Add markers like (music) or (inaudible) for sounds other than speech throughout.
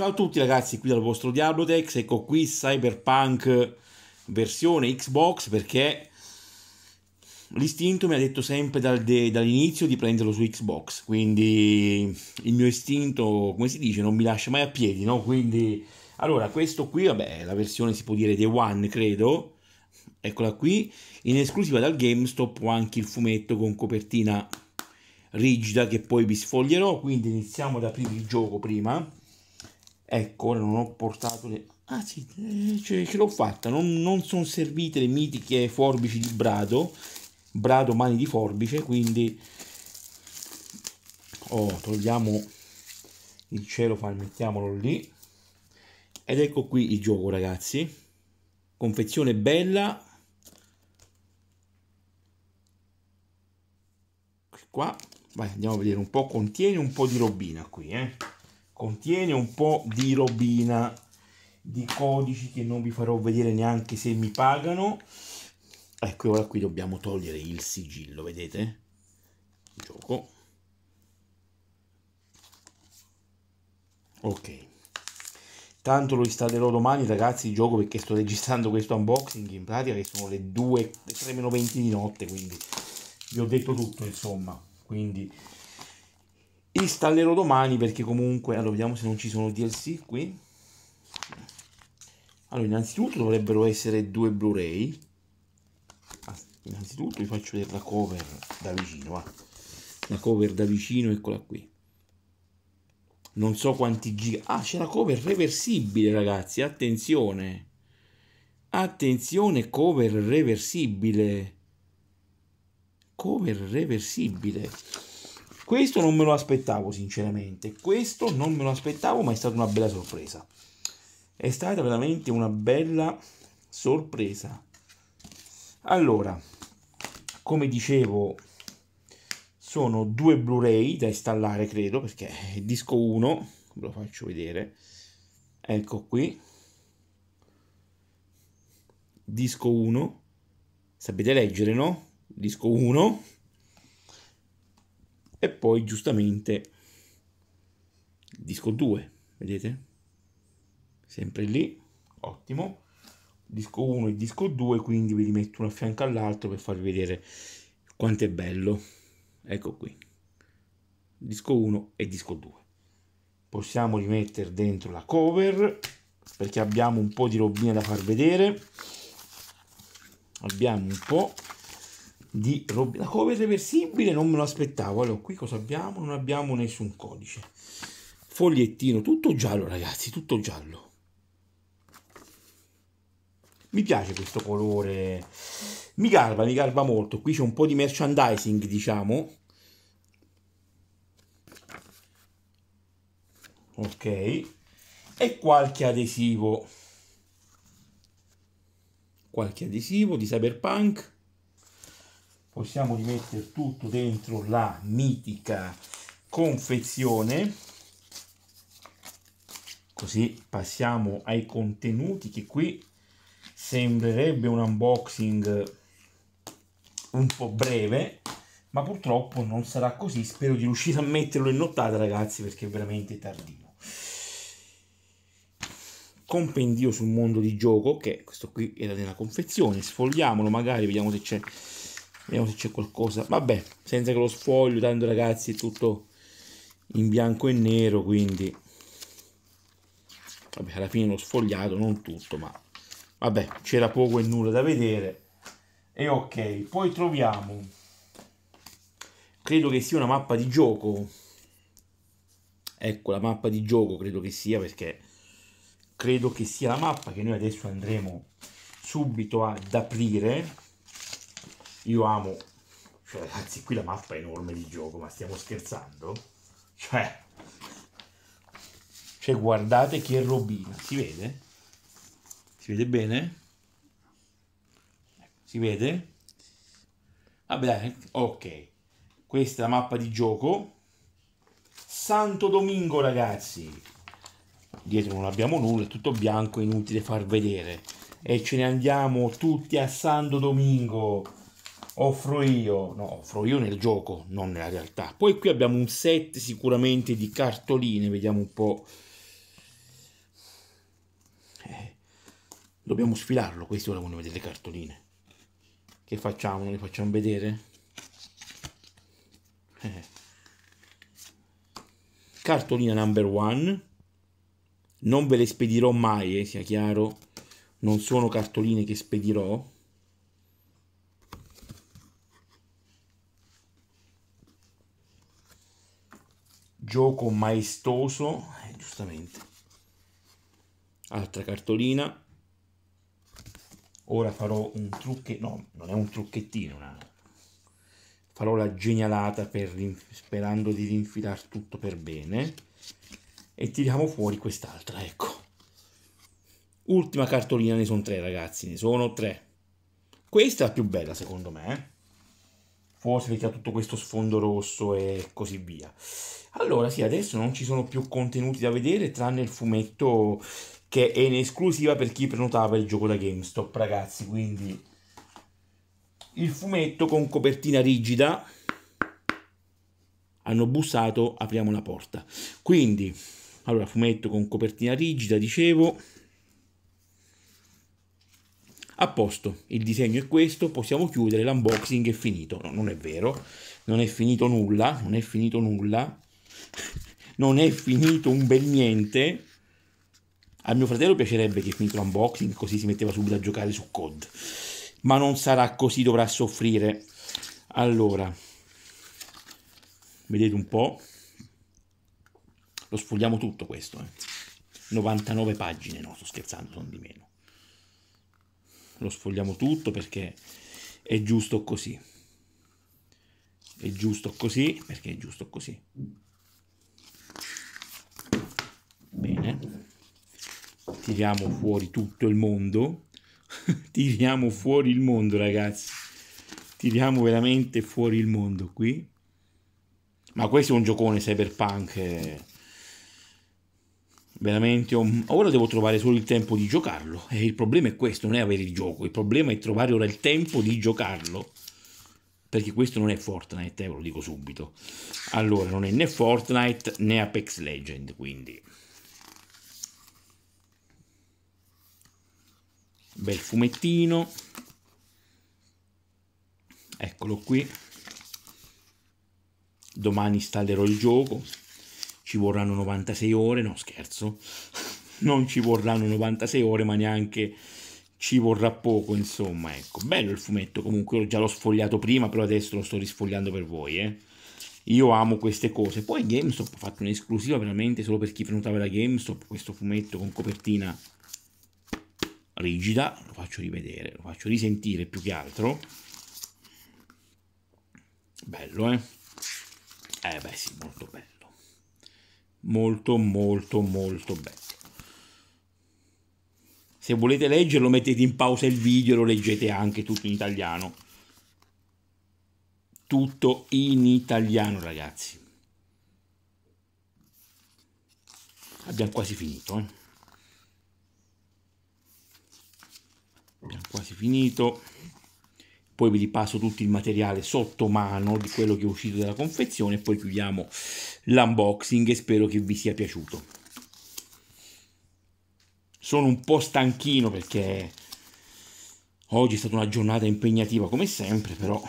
Ciao a tutti ragazzi, qui dal vostro Diablotex, ecco qui Cyberpunk versione Xbox perché l'istinto mi ha detto sempre dal de, dall'inizio di prenderlo su Xbox, quindi il mio istinto, come si dice, non mi lascia mai a piedi, no? Quindi, allora, questo qui, vabbè, la versione si può dire The One, credo, eccola qui, in esclusiva dal GameStop ho anche il fumetto con copertina rigida che poi vi sfoglierò, quindi iniziamo ad aprire il gioco prima Ecco, ora non ho portato le... Ah sì, eh, ce, cioè, ce l'ho fatta, non, non sono servite le mitiche forbici di Brado, Brado mani di forbice, quindi... Oh, togliamo il cellophane, mettiamolo lì. Ed ecco qui il gioco ragazzi, confezione bella. Qua, vai andiamo a vedere un po', contiene un po' di robina qui eh contiene un po' di robina di codici che non vi farò vedere neanche se mi pagano ecco ora qui dobbiamo togliere il sigillo vedete gioco ok tanto lo installerò domani ragazzi il gioco perché sto registrando questo unboxing in pratica che sono le 2 3 meno 20 di notte quindi vi ho detto tutto insomma quindi installerò domani perché comunque allora vediamo se non ci sono DLC qui allora innanzitutto dovrebbero essere due Blu-ray ah, innanzitutto vi faccio vedere la cover da vicino va. la cover da vicino eccola qui non so quanti giga ah c'è la cover reversibile ragazzi attenzione attenzione cover reversibile cover reversibile questo non me lo aspettavo, sinceramente. Questo non me lo aspettavo, ma è stata una bella sorpresa. È stata veramente una bella sorpresa. Allora, come dicevo, sono due Blu-ray da installare, credo, perché il disco 1, ve lo faccio vedere, ecco qui, disco 1, sapete leggere, no? Disco 1 e poi giustamente disco 2, vedete? Sempre lì, ottimo. Disco 1 e disco 2, quindi ve li metto uno a fianco all'altro per farvi vedere quanto è bello. Ecco qui. Disco 1 e disco 2. Possiamo rimettere dentro la cover perché abbiamo un po' di robina da far vedere. Abbiamo un po' di Robin. La cover reversibile non me lo aspettavo. Allora, qui cosa abbiamo? Non abbiamo nessun codice. Fogliettino, tutto giallo, ragazzi, tutto giallo. Mi piace questo colore. Mi garba, mi garba molto. Qui c'è un po' di merchandising, diciamo. Ok. E qualche adesivo. Qualche adesivo di Cyberpunk possiamo rimettere tutto dentro la mitica confezione così passiamo ai contenuti che qui sembrerebbe un unboxing un po' breve ma purtroppo non sarà così spero di riuscire a metterlo in nottata ragazzi perché è veramente tardino compendio sul mondo di gioco che questo qui era nella confezione sfogliamolo magari vediamo se c'è Vediamo se c'è qualcosa. Vabbè, senza che lo sfoglio, tanto ragazzi è tutto in bianco e nero, quindi... Vabbè, alla fine l'ho sfogliato, non tutto, ma... Vabbè, c'era poco e nulla da vedere. E ok, poi troviamo... Credo che sia una mappa di gioco. Ecco, la mappa di gioco credo che sia, perché... Credo che sia la mappa che noi adesso andremo subito ad aprire io amo... Cioè, ragazzi, qui la mappa è enorme di gioco, ma stiamo scherzando? Cioè... Cioè, guardate che robina. Si vede? Si vede bene? Si vede? Vabbè, ah, ok. Questa è la mappa di gioco. Santo Domingo, ragazzi. Dietro non abbiamo nulla, è tutto bianco, inutile far vedere. E ce ne andiamo tutti a Santo Domingo offro io, no, offro io nel gioco, non nella realtà. Poi qui abbiamo un set sicuramente di cartoline, vediamo un po'. Eh, dobbiamo sfilarlo, questo volevano vedere le cartoline. Che facciamo? le facciamo vedere? Eh. Cartolina number one. Non ve le spedirò mai, eh, sia chiaro. Non sono cartoline che spedirò gioco maestoso, eh, giustamente. Altra cartolina. Ora farò un trucchettino, no, non è un trucchettino, una... farò la genialata per, sperando di rinfilare tutto per bene. E tiriamo fuori quest'altra, ecco. Ultima cartolina, ne sono tre ragazzi, ne sono tre. Questa è la più bella secondo me, eh forse perché ha tutto questo sfondo rosso e così via. Allora sì, adesso non ci sono più contenuti da vedere tranne il fumetto che è in esclusiva per chi prenotava il gioco da GameStop, ragazzi, quindi il fumetto con copertina rigida hanno bussato, apriamo la porta. Quindi, allora fumetto con copertina rigida, dicevo a posto, il disegno è questo, possiamo chiudere, l'unboxing è finito. No, non è vero, non è finito nulla, non è finito nulla, (laughs) non è finito un bel niente. A mio fratello piacerebbe che finito l'unboxing così si metteva subito a giocare su COD, ma non sarà così, dovrà soffrire. Allora, vedete un po', lo sfogliamo tutto questo, eh. 99 pagine, no, sto scherzando, sono di meno lo sfogliamo tutto perché è giusto così. È giusto così perché è giusto così. Bene. Tiriamo fuori tutto il mondo. (laughs) Tiriamo fuori il mondo, ragazzi. Tiriamo veramente fuori il mondo qui. Ma questo è un giocone cyberpunk. Eh veramente un... ora devo trovare solo il tempo di giocarlo e il problema è questo non è avere il gioco il problema è trovare ora il tempo di giocarlo perché questo non è Fortnite eh, ve lo dico subito allora non è né Fortnite né Apex Legend quindi bel fumettino eccolo qui domani installerò il gioco ci vorranno 96 ore, no scherzo, (laughs) non ci vorranno 96 ore, ma neanche ci vorrà poco, insomma, ecco, bello il fumetto, comunque già l'ho sfogliato prima, però adesso lo sto risfogliando per voi, eh. Io amo queste cose. Poi GameStop ha fatto un'esclusiva veramente solo per chi prenotava la GameStop, questo fumetto con copertina rigida, lo faccio rivedere, lo faccio risentire più che altro. Bello, eh? Eh beh sì, molto bello molto molto molto bello se volete leggerlo mettete in pausa il video e lo leggete anche tutto in italiano tutto in italiano ragazzi abbiamo quasi finito eh? abbiamo quasi finito poi vi ripasso tutto il materiale sotto mano di quello che è uscito dalla confezione e poi chiudiamo l'unboxing e spero che vi sia piaciuto. Sono un po' stanchino perché oggi è stata una giornata impegnativa come sempre, però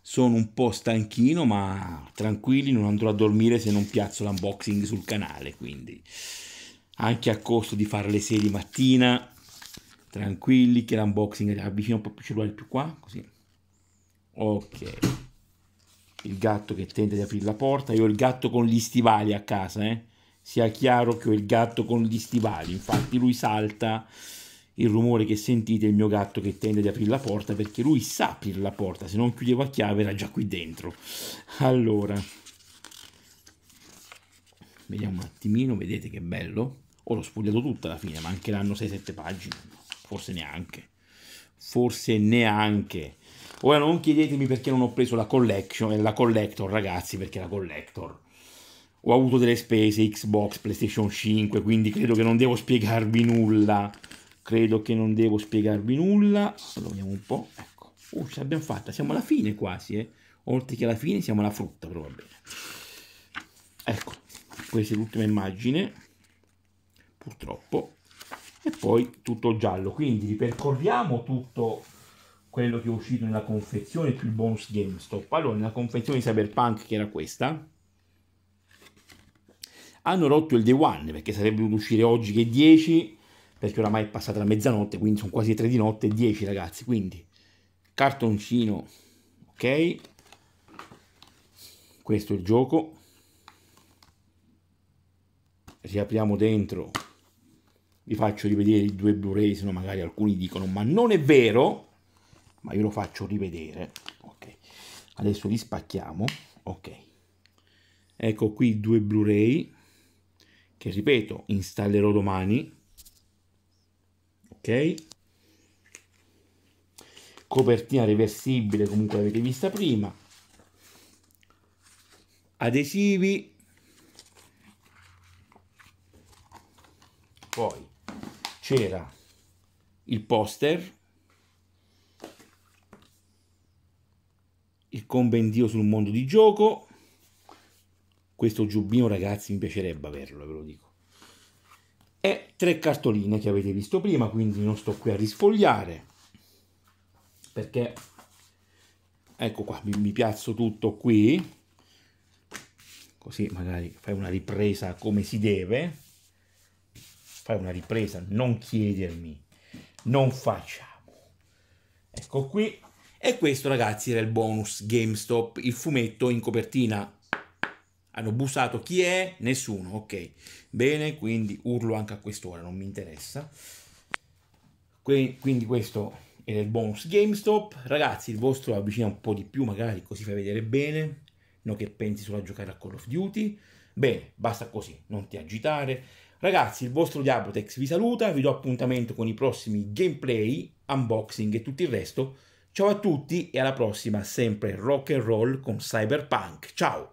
sono un po' stanchino, ma tranquilli, non andrò a dormire se non piazzo l'unboxing sul canale, quindi anche a costo di fare le 6 di mattina tranquilli che l'unboxing avvicina un po' più cellulare più qua così ok il gatto che tenta di aprire la porta io ho il gatto con gli stivali a casa eh? sia chiaro che ho il gatto con gli stivali infatti lui salta il rumore che sentite è il mio gatto che tende ad aprire la porta perché lui sa aprire la porta, se non chiudevo a chiave era già qui dentro. Allora, vediamo un attimino, vedete che bello. Ho oh, l'ho sfogliato tutto alla fine, mancheranno 6-7 pagine forse neanche, forse neanche. Ora non chiedetemi perché non ho preso la collection e eh, la collector, ragazzi, perché la collector. Ho avuto delle spese Xbox, PlayStation 5, quindi credo che non devo spiegarvi nulla. Credo che non devo spiegarvi nulla. Allora, vediamo un po'. Ecco. Uh, ce l'abbiamo fatta. Siamo alla fine quasi, eh. Oltre che alla fine siamo alla frutta, però va bene. Ecco, questa è l'ultima immagine. Purtroppo e poi tutto giallo quindi ripercorriamo tutto quello che è uscito nella confezione più il bonus GameStop allora nella confezione di Cyberpunk che era questa hanno rotto il day one perché sarebbe dovuto uscire oggi che 10 perché oramai è passata la mezzanotte quindi sono quasi 3 di notte 10 ragazzi quindi cartoncino ok questo è il gioco riapriamo dentro vi faccio rivedere i due Blu-ray, se no magari alcuni dicono ma non è vero, ma io lo faccio rivedere, ok, adesso li spacchiamo, ok, ecco qui i due Blu-ray, che ripeto, installerò domani, ok, copertina reversibile, comunque l'avete vista prima, adesivi, poi c'era il poster, il compendio sul mondo di gioco. Questo giubbino, ragazzi, mi piacerebbe averlo, ve lo dico. E tre cartoline che avete visto prima, quindi non sto qui a risfogliare perché ecco qua, mi, mi piazzo tutto qui così magari fai una ripresa come si deve fai una ripresa, non chiedermi, non facciamo. Ecco qui. E questo ragazzi era il bonus GameStop, il fumetto in copertina. Hanno bussato chi è? Nessuno, ok. Bene, quindi urlo anche a quest'ora, non mi interessa. Que quindi questo era il bonus GameStop. Ragazzi, il vostro avvicina un po' di più magari, così fai vedere bene. No che pensi solo a giocare a Call of Duty. Bene, basta così, non ti agitare. Ragazzi, il vostro Diabotex vi saluta, vi do appuntamento con i prossimi gameplay, unboxing e tutto il resto. Ciao a tutti e alla prossima, sempre rock and roll con Cyberpunk. Ciao!